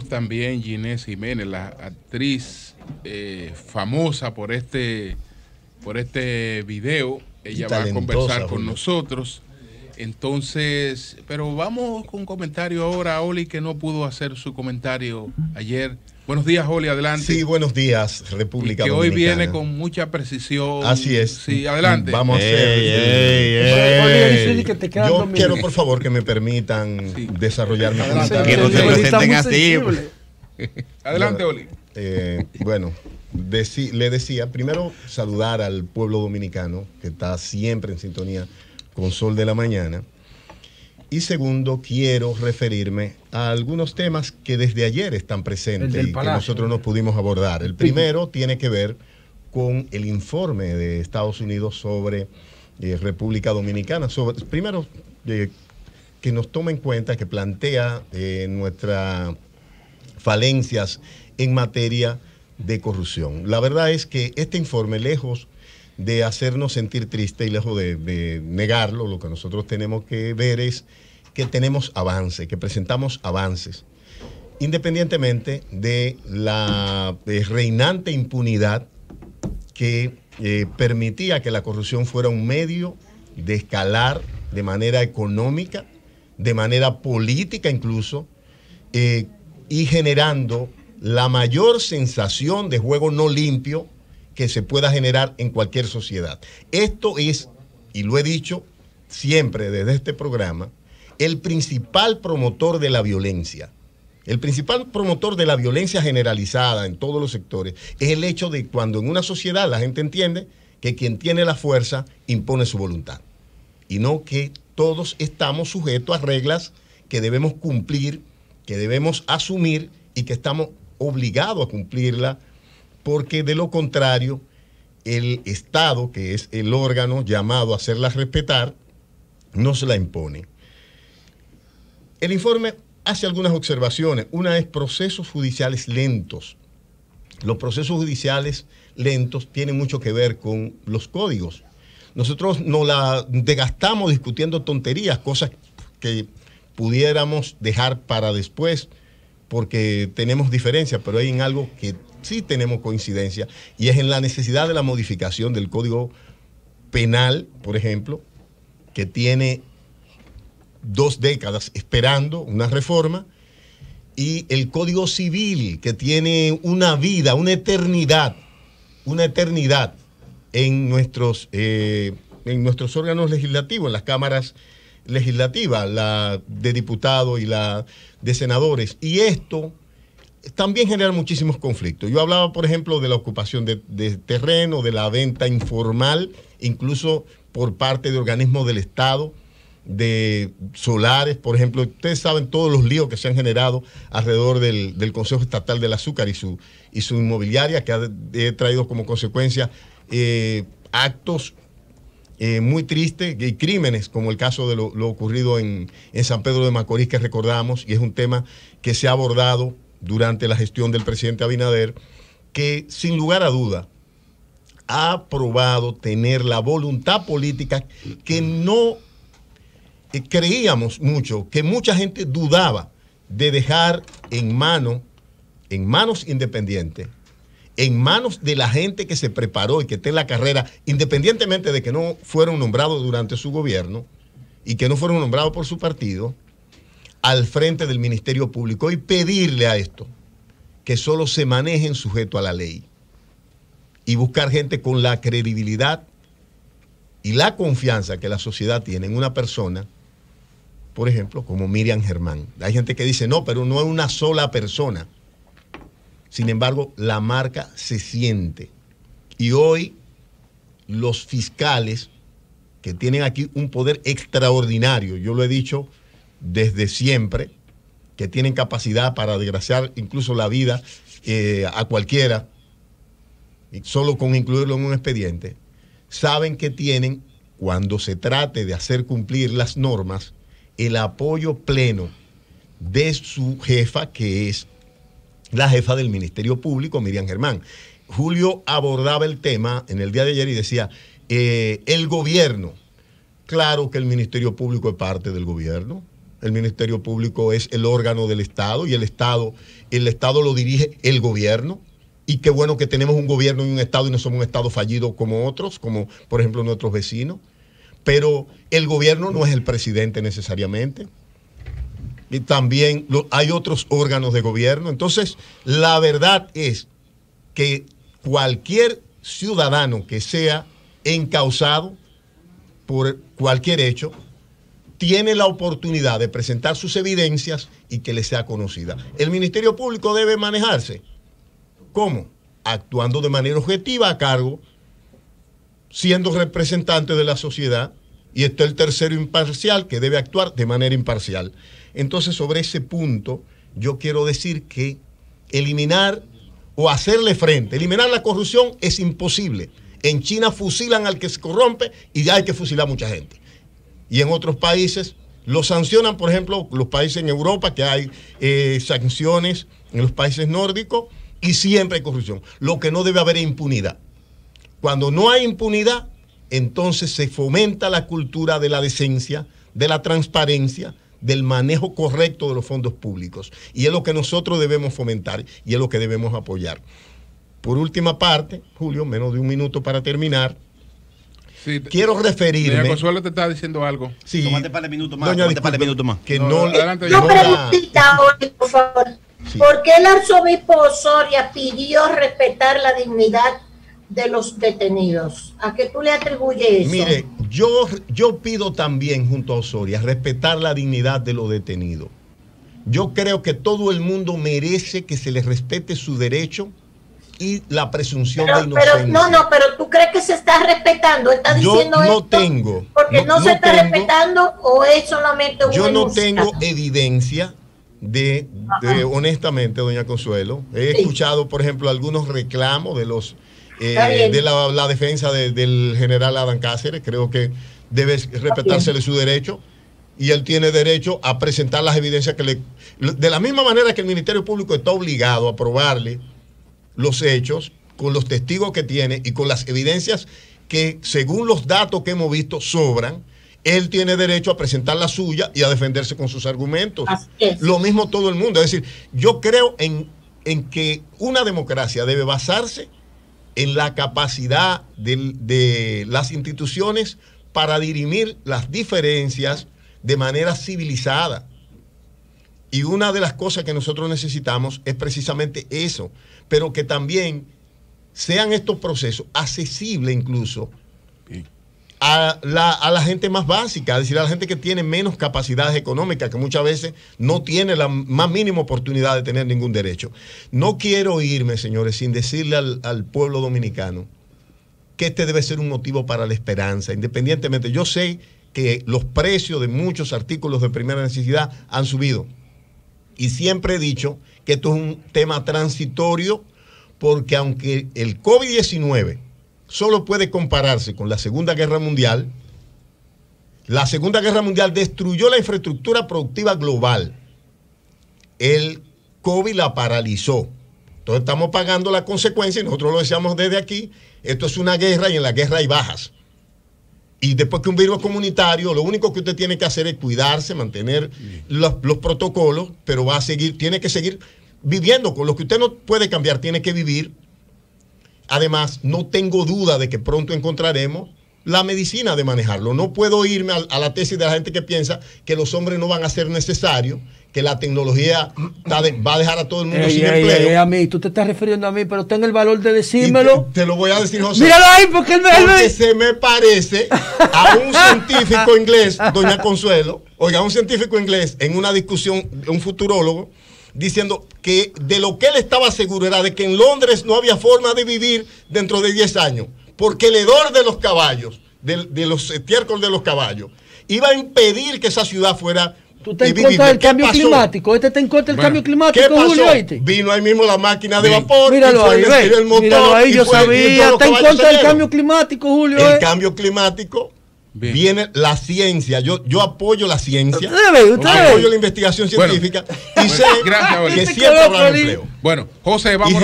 también Ginés Jiménez, la actriz eh, famosa por este, por este video. Ella va a conversar con nosotros. Entonces, pero vamos con comentario ahora a Oli que no pudo hacer su comentario ayer Buenos días, Oli, adelante. Sí, buenos días, República que hoy viene con mucha precisión. Así es. Sí, adelante. Mm, vamos a hacer. Eh, eh, eh, yo quiero, por favor, que me permitan desarrollarme. desarrollar mi presenten así. Pues. Adelante, Oli. bueno, le decía, primero saludar al pueblo dominicano que está siempre en sintonía con Sol de la Mañana. Y segundo, quiero referirme a algunos temas que desde ayer están presentes y que nosotros no pudimos abordar. El primero tiene que ver con el informe de Estados Unidos sobre eh, República Dominicana. primero, eh, que nos tome en cuenta, que plantea eh, nuestras falencias en materia de corrupción. La verdad es que este informe, lejos de hacernos sentir triste y lejos de, negarlo, lo que nosotros tenemos que ver es que tenemos avances que presentamos avances, independientemente de la reinante impunidad que eh, permitía que la corrupción fuera un medio de escalar de manera económica, de manera política incluso, eh, y generando la mayor sensación de juego no limpio que se pueda generar en cualquier sociedad. Esto es, y lo he dicho siempre desde este programa, el principal promotor de la violencia. El principal promotor de la violencia generalizada en todos los sectores es el hecho de cuando en una sociedad la gente entiende que quien tiene la fuerza impone su voluntad y no que todos estamos sujetos a reglas que debemos cumplir, que debemos asumir y que estamos obligados a cumplirla porque de lo contrario, el Estado, que es el órgano llamado a hacerlas respetar, no se la impone. El informe hace algunas observaciones. Una es procesos judiciales lentos. Los procesos judiciales lentos tienen mucho que ver con los códigos. Nosotros nos la degastamos discutiendo tonterías, cosas que pudiéramos dejar para después, porque tenemos diferencias, pero hay en algo que sí tenemos coincidencia y es en la necesidad de la modificación del Código Penal, por ejemplo, que tiene dos décadas esperando una reforma, y el Código Civil, que tiene una vida, una eternidad, una eternidad en nuestros, eh, en nuestros órganos legislativos, en las cámaras legislativas, la de diputados y la de senadores. Y esto también generan muchísimos conflictos. Yo hablaba, por ejemplo, de la ocupación de, terreno, de la venta informal, incluso por parte de organismos del Estado, de solares, por ejemplo. Ustedes saben todos los líos que se han generado alrededor del, Consejo Estatal del Azúcar y su, y su inmobiliaria, que ha traído como consecuencia eh, actos eh, muy tristes y crímenes, como el caso de lo, ocurrido en, en, San Pedro de Macorís, que recordamos, y es un tema que se ha abordado durante la gestión del presidente Abinader, que sin lugar a duda ha probado tener la voluntad política que no eh, creíamos mucho, que mucha gente dudaba de dejar en mano, en manos independientes, en manos de la gente que se preparó y que está en la carrera, independientemente de que no fueron nombrados durante su gobierno y que no fueron nombrados por su partido, al frente del Ministerio Público y pedirle a esto que solo se manejen sujeto a la ley y buscar gente con la credibilidad y la confianza que la sociedad tiene en una persona, por ejemplo, como Miriam Germán. Hay gente que dice, no, pero no es una sola persona. Sin embargo, la marca se siente. Y hoy los fiscales que tienen aquí un poder extraordinario, yo lo he dicho desde siempre, que tienen capacidad para desgraciar incluso la vida eh, a cualquiera, solo con incluirlo en un expediente, saben que tienen, cuando se trate de hacer cumplir las normas, el apoyo pleno de su jefa, que es la jefa del Ministerio Público, Miriam Germán. Julio abordaba el tema en el día de ayer y decía, eh, el gobierno, claro que el Ministerio Público es parte del gobierno, el Ministerio Público es el órgano del Estado y el Estado, el Estado lo dirige el gobierno. Y qué bueno que tenemos un gobierno y un Estado y no somos un Estado fallido como otros, como por ejemplo nuestros vecinos. Pero el gobierno no es el presidente necesariamente. Y también hay otros órganos de gobierno. Entonces, la verdad es que cualquier ciudadano que sea encausado por cualquier hecho tiene la oportunidad de presentar sus evidencias y que le sea conocida. El Ministerio Público debe manejarse. ¿Cómo? Actuando de manera objetiva a cargo, siendo representante de la sociedad, y está el tercero imparcial que debe actuar de manera imparcial. Entonces, sobre ese punto, yo quiero decir que eliminar o hacerle frente, eliminar la corrupción es imposible. En China fusilan al que se corrompe y ya hay que fusilar a mucha gente y en otros países. Lo sancionan, por ejemplo, los países en Europa, que hay eh, sanciones en los países nórdicos, y siempre hay corrupción. Lo que no debe haber es impunidad. Cuando no hay impunidad, entonces se fomenta la cultura de la decencia, de la transparencia, del manejo correcto de los fondos públicos. Y es lo que nosotros debemos fomentar y es lo que debemos apoyar. Por última parte, Julio, menos de un minuto para terminar. Quiero referirme. Doña Consuelo te está diciendo algo. Sí. Tómate para el minuto más. para el minuto más. Que no, no preguntita hoy, por favor. ¿Por qué el arzobispo Osoria pidió respetar la dignidad de los detenidos? ¿A qué tú le atribuyes eso? Mire, yo, yo pido también junto a Osoria respetar la dignidad de los detenidos. Yo creo que todo el mundo merece que se les respete su derecho y la presunción de inocencia. Pero, no, no, pero tú crees que se está respetando, está diciendo yo no tengo, porque no, se está respetando o es solamente un Yo no tengo evidencia de, honestamente, doña Consuelo, he escuchado, por ejemplo, algunos reclamos de los eh, de la, defensa del general Adán Cáceres, creo que debe respetársele su derecho y él tiene derecho a presentar las evidencias que le... De la misma manera que el Ministerio Público está obligado a probarle los hechos, con los testigos que tiene y con las evidencias que, según los datos que hemos visto, sobran, él tiene derecho a presentar la suya y a defenderse con sus argumentos. Lo mismo todo el mundo. Es decir, yo creo en, que una democracia debe basarse en la capacidad de, de las instituciones para dirimir las diferencias de manera civilizada y una de las cosas que nosotros necesitamos es precisamente eso, pero que también sean estos procesos accesibles incluso a la, gente más básica, es decir, a la gente que tiene menos capacidades económicas, que muchas veces no tiene la más mínima oportunidad de tener ningún derecho. No quiero irme, señores, sin decirle al pueblo dominicano que este debe ser un motivo para la esperanza, independientemente. Yo sé que los precios de muchos artículos de primera necesidad han subido y siempre he dicho que esto es un tema transitorio porque aunque el COVID-19 solo puede compararse con la Segunda Guerra Mundial, la Segunda Guerra Mundial destruyó la infraestructura productiva global. El COVID la paralizó. Entonces estamos pagando la consecuencia y nosotros lo decíamos desde aquí, esto es una guerra y en la guerra hay bajas. Y después que un virus comunitario, lo único que usted tiene que hacer es cuidarse, mantener los, protocolos, pero va a seguir, tiene que seguir viviendo con lo que usted no puede cambiar, tiene que vivir. Además, no tengo duda de que pronto encontraremos la medicina de manejarlo. No puedo irme a, la tesis de la gente que piensa que los hombres no van a ser necesarios, que la tecnología va a dejar a todo el mundo sin empleo. a mí, tú te estás refiriendo a mí, pero ten el valor de decírmelo. Te, lo voy a decir, José. Míralo ahí, porque él me... se me parece a un científico inglés, doña Consuelo, oiga, un científico inglés en una discusión, un futurólogo, diciendo que de lo que él estaba seguro era de que en Londres no había forma de vivir dentro de 10 años porque el hedor de los caballos, de, de los estiércol de los caballos, iba a impedir que esa ciudad fuera Tú te en contra del cambio climático. Este está en contra del cambio climático, ¿qué pasó? Julio. Vino ahí mismo la máquina de vapor. Míralo ahí, el, motor, Míralo ahí, yo sabía. Está en contra del cambio climático, Julio. El eh. cambio climático. Viene la ciencia, yo, yo apoyo la ciencia, Yo apoyo la investigación científica y sé que siempre habrá empleo. Bueno, José, vamos.